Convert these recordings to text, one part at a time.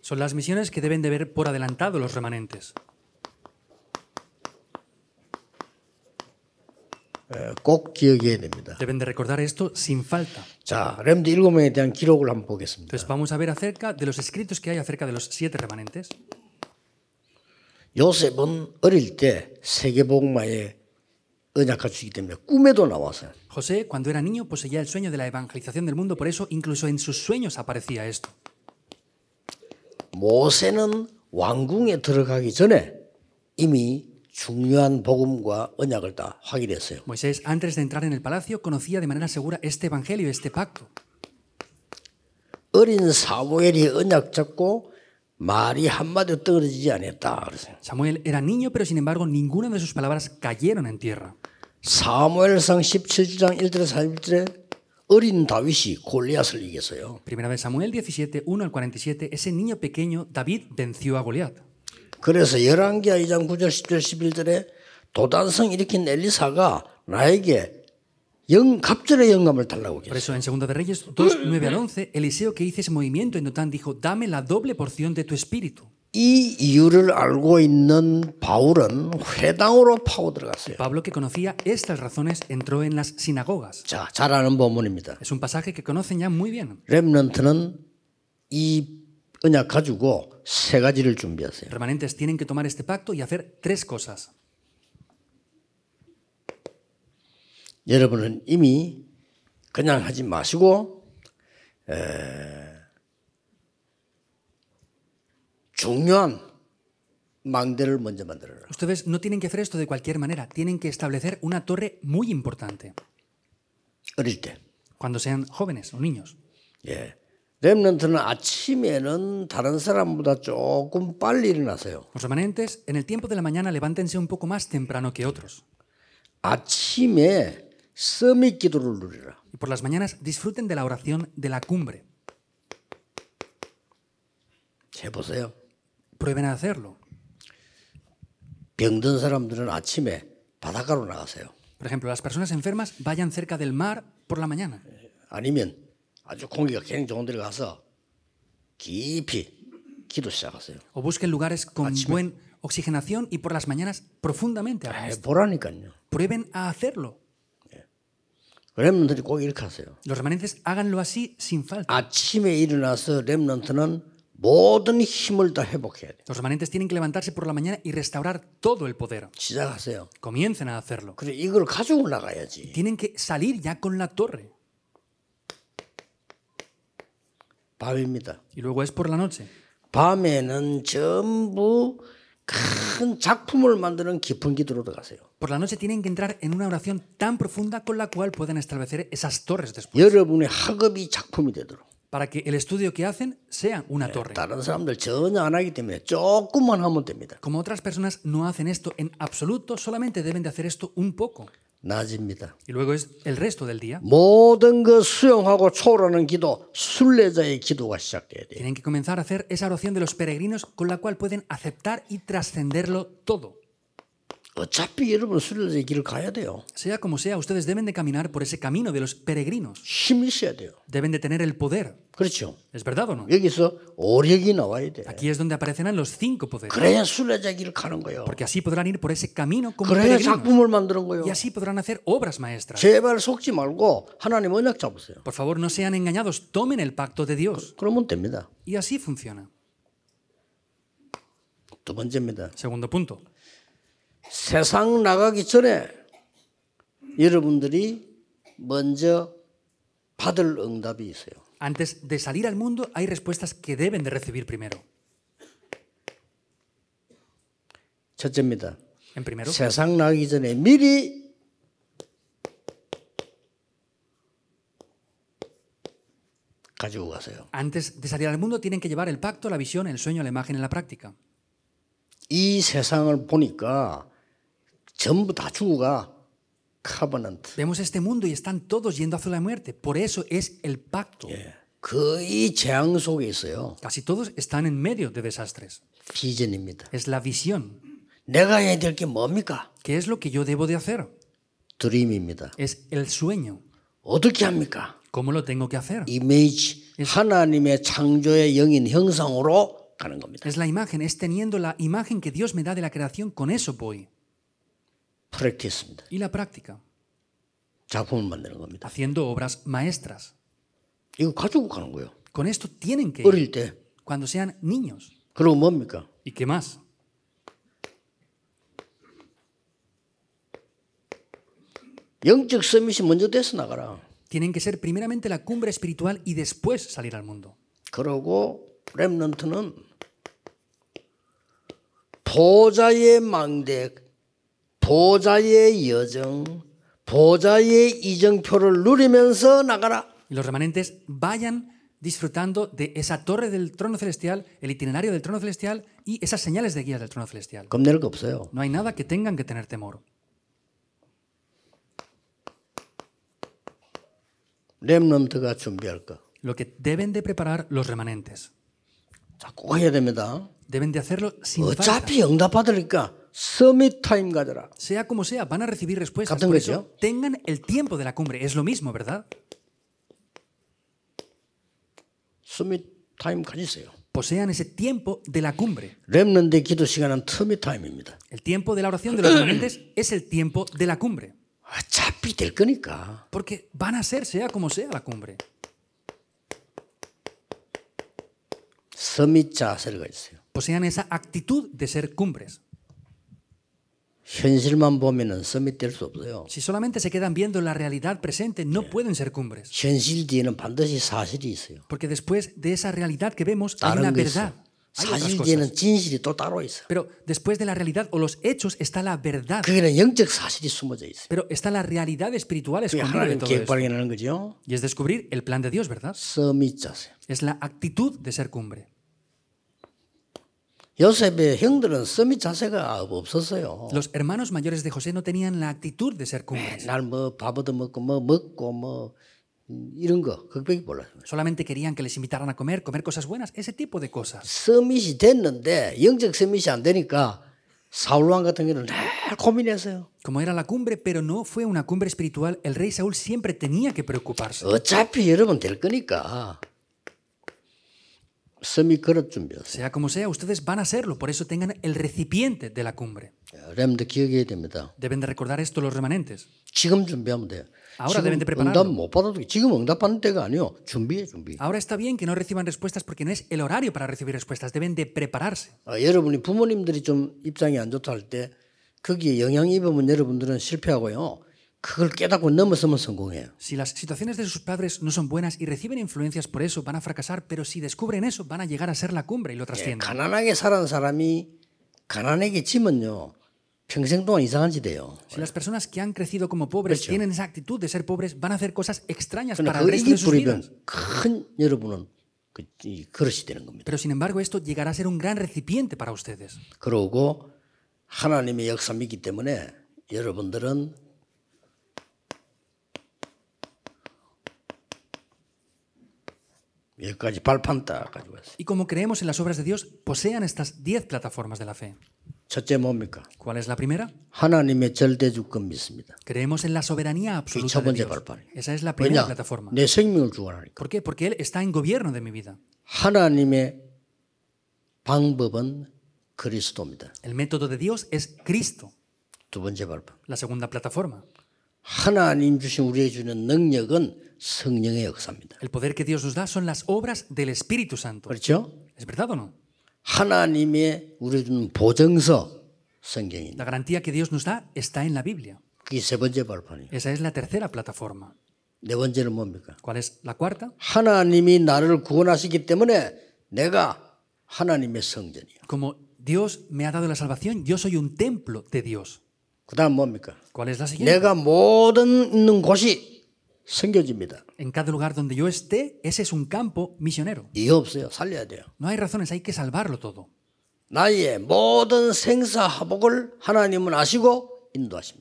Son las misiones que deben de ver por adelantado los remanentes. Deben de recordar esto sin falta. Entonces vamos a ver acerca de los escritos que hay acerca de los siete remanentes. 요셉은 어릴 때 José, cuando era niño, poseía el sueño de la evangelización del mundo, por eso incluso en sus sueños aparecía esto. Moisés antes de entrar en el palacio conocía de manera segura este evangelio, este pacto. Samuel era niño, pero sin embargo ninguna de sus palabras cayeron en tierra. 사무엘상 17장 1절에서 41절에 어린 다윗이 골리앗을 이겼어요. Primera Samuel 17, 1 al 47, ese niño pequeño David venció a Goliat. 그래서 열왕기하 2장 9절 10절 11절에 도단성 일으킨 엘리사가 나에게 영 갑절의 영감을 달라고 했어요. Por eso en Segunda de Reyes 2, 9 al 11, Eliseo que hizo ese movimiento en Dotán dijo, dame la doble porción de tu espíritu. 이 이유를 알고 있는 바울은 회당으로 파고 들어갔어요. Pablo que conocía estas razones entró en las sinagogas. 자, 잘 아는 본문입니다. Es un pasaje que conocen ya muy bien. r e m n 렘넌트는 이 언약 가지고 세 가지를 준비하세요. Remanentes tienen que tomar este pacto y hacer tres cosas. 여러분은 이미 그냥 하지 마시고 에... Ustedes no tienen que hacer esto de cualquier manera. Tienen que establecer una torre muy importante. Cuando sean jóvenes o niños. Los remanentes en el tiempo de la mañana levántense un poco más temprano que otros. Y por las mañanas disfruten de la oración de la cumbre prueben a hacerlo. Por ejemplo, las personas enfermas vayan cerca del mar por la mañana. O busquen lugares con buena buen oxigenación y por las mañanas profundamente. Prueben a hacerlo. Los remanentes háganlo así sin falta. Los remanentes tienen que levantarse por la mañana y restaurar todo el poder. Comiencen a hacerlo. Tienen que salir ya con la torre. Y luego es por la noche. Por la noche tienen que entrar en una oración tan profunda con la cual pueden establecer esas torres después para que el estudio que hacen sea una torre. Como otras personas no hacen esto en absoluto, solamente deben de hacer esto un poco. Y luego es el resto del día. Tienen que comenzar a hacer esa oración de los peregrinos con la cual pueden aceptar y trascenderlo todo. Sea como sea, ustedes deben de caminar por ese camino de los peregrinos. Deben de tener el poder. ¿Es verdad o no? Aquí es donde aparecerán los cinco poderes. Porque así podrán ir por ese camino como peregrinos. Y así podrán hacer obras maestras. Por favor, no sean engañados, tomen el pacto de Dios. Y así funciona. Segundo punto. 세상 나가기 전에 여러분들이 먼저 받을 응답이 있어요. Antes de salir al mundo hay respuestas que deben de recibir primero. 첫째입니다. En primero. 세상 나가기 전에 미리 가지고 가세요. Antes de salir al mundo tienen que llevar el pacto, la visión, el sueño, la imagen en la práctica. 이 세상을 보니까 Vemos este mundo y están todos yendo hacia la muerte. Por eso es el pacto. Casi todos están en medio de desastres. Es la visión. ¿Qué es lo que yo debo de hacer? Es el sueño. ¿Cómo lo tengo que hacer? Es la imagen, es teniendo la imagen que Dios me da de la creación, con eso voy. 프랙티스입니다. Y la práctica. 작품을 만드는 겁니다. Haciendo obras maestras. 이거 가지고 가는 거예요. Con esto tienen que 어릴 때. Cuando sean niños. 그럼 뭡니까? ¿Y qué más? 영적 서밋이 먼저 돼서 나가라. Tienen que ser primeramente la cumbre espiritual y después salir al mundo. 그러고 렘넌트는 보좌의 망대 los remanentes vayan disfrutando de esa torre del trono celestial, el itinerario del trono celestial y esas señales de guía del trono celestial. No hay nada que tengan que tener temor. Lo que deben de preparar los remanentes. Deben de hacerlo sin falta. Sea como sea, van a recibir respuestas. Por tengan el tiempo de la cumbre. Es lo mismo, ¿verdad? Posean ese tiempo de la cumbre. El tiempo de la oración de los remanentes es el tiempo de la cumbre. Ah, Porque van a ser, sea como sea, la cumbre. Posean esa actitud de ser cumbres. Si solamente se quedan viendo la realidad presente, no pueden ser cumbres. Porque después de esa realidad que vemos hay una verdad. Pero después de la realidad o los hechos está la verdad. Pero está la realidad espiritual escondida en todo eso. Y es descubrir el plan de Dios, ¿verdad? Es la actitud de ser cumbre. 요셉의 형들은 서밋 자세가 없었어요. Los hermanos mayores de José no tenían la actitud de ser cumbres. 날뭐 밥도 먹고 뭐 먹고 뭐 이런 거 그밖에 몰랐 Solamente querían que les invitaran a comer, comer cosas buenas, ese tipo de cosas. 서밋이 됐는데 영적 서밋이 안 되니까 사울 왕 같은 경우는 늘 고민했어요. Como era la cumbre, pero no fue una cumbre espiritual, el rey Saúl siempre tenía que preocuparse. 어차피 여러분 될 거니까. Sea como sea, ustedes van a serlo, por eso tengan el recipiente de la cumbre. Deben de recordar esto los remanentes. Ahora deben de prepararlo. Ahora está bien que no reciban respuestas porque no es el horario para recibir respuestas, deben de prepararse. Si las situaciones de sus padres no son buenas y reciben influencias por eso van a fracasar, pero si descubren eso van a llegar a ser la cumbre y lo trascienden. Si las personas que han crecido como pobres tienen esa actitud de ser pobres van a hacer cosas extrañas para el sus vidas. Pero sin embargo esto llegará a ser un gran recipiente para ustedes. 그러고 하나님의 믿기 때문에 여러분들은 Pues. Y como creemos en las obras de Dios, posean estas diez plataformas de la fe. ¿Cuál es la primera? Creemos en la soberanía absoluta de Dios. Esa es la primera plataforma. ¿Por qué? Porque él está en gobierno de mi vida. El método de Dios es Cristo. La segunda plataforma. El poder que Dios nos da son las obras del Espíritu Santo. ¿Es verdad o no? La garantía que Dios nos da está en la Biblia. Esa es la tercera plataforma. ¿Cuál es la cuarta? Como Dios me ha dado la salvación, yo soy un templo de Dios. ¿Cuál es la siguiente? En cada lugar donde yo esté, ese es un campo misionero. No hay razones, hay que salvarlo todo.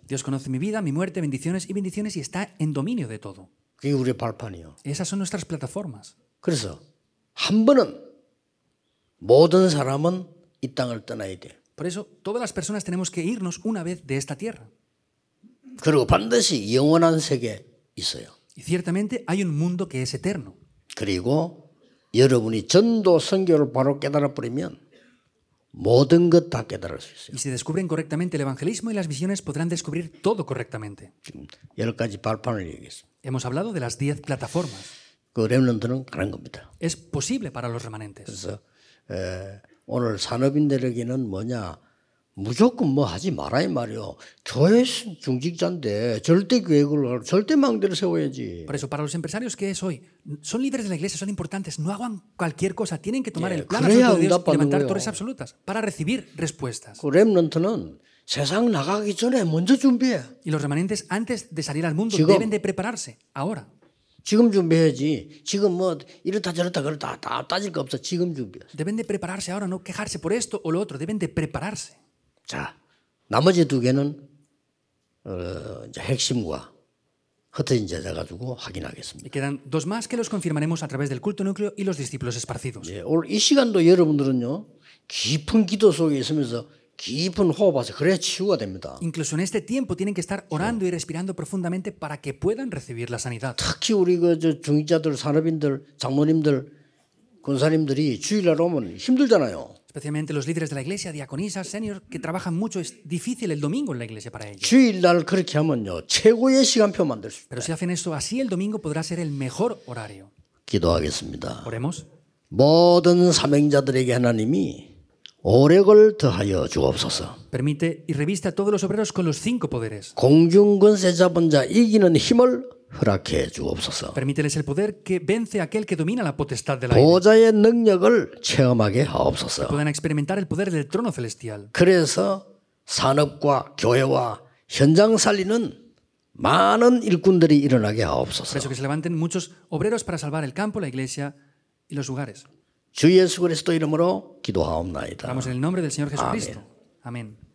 Dios conoce mi vida, mi muerte, bendiciones y bendiciones y está en dominio de todo. Esas son nuestras plataformas. Por eso todas las personas tenemos que irnos una vez de esta tierra. 그리고 반드시 영원한 세계 있어요. Y ciertamente hay un mundo que es eterno. Y si descubren correctamente el evangelismo y las visiones podrán descubrir todo correctamente. Hemos hablado de las 10 plataformas. Es posible para los remanentes. Por eso para los empresarios que es hoy, son líderes de la iglesia, son importantes, no hagan cualquier cosa, tienen que tomar el plan de Dios, levantar torres absolutas para recibir respuestas. Y los remanentes antes de salir al mundo deben de prepararse ahora. Deben de prepararse ahora, no quejarse por esto o lo otro, deben de prepararse. 자, 나머지 두 개는 어, 이제 핵심과 흩어진 제자 가지고 확인하겠습니다. Quedan dos más que los confirmaremos a través del culto núcleo y los discípulos esparcidos. 예, 오늘 이 시간도 여러분들은요 깊은 기도 속에 있으면서 깊은 호흡하세요. 그래야 치유가 됩니다. Incluso en este tiempo tienen que estar orando y respirando profundamente para que puedan recibir la sanidad. 특히 우리 그저 중직자들, 산업인들, 장모님들, 권사님들이 주일날 오면 힘들잖아요. especialmente los líderes de la iglesia, diaconisas, senior, que trabajan mucho, es difícil el domingo en la iglesia para ellos. Pero si hacen eso así, el domingo podrá ser el mejor horario. Oremos. Permite y revista a todos los obreros con los cinco poderes. Permíteles el poder que vence aquel que domina la potestad de la iglesia Puedan experimentar el poder del trono celestial. eso que se levanten muchos obreros para salvar el campo, la iglesia y los lugares. damos en el nombre del Señor Jesucristo. Amén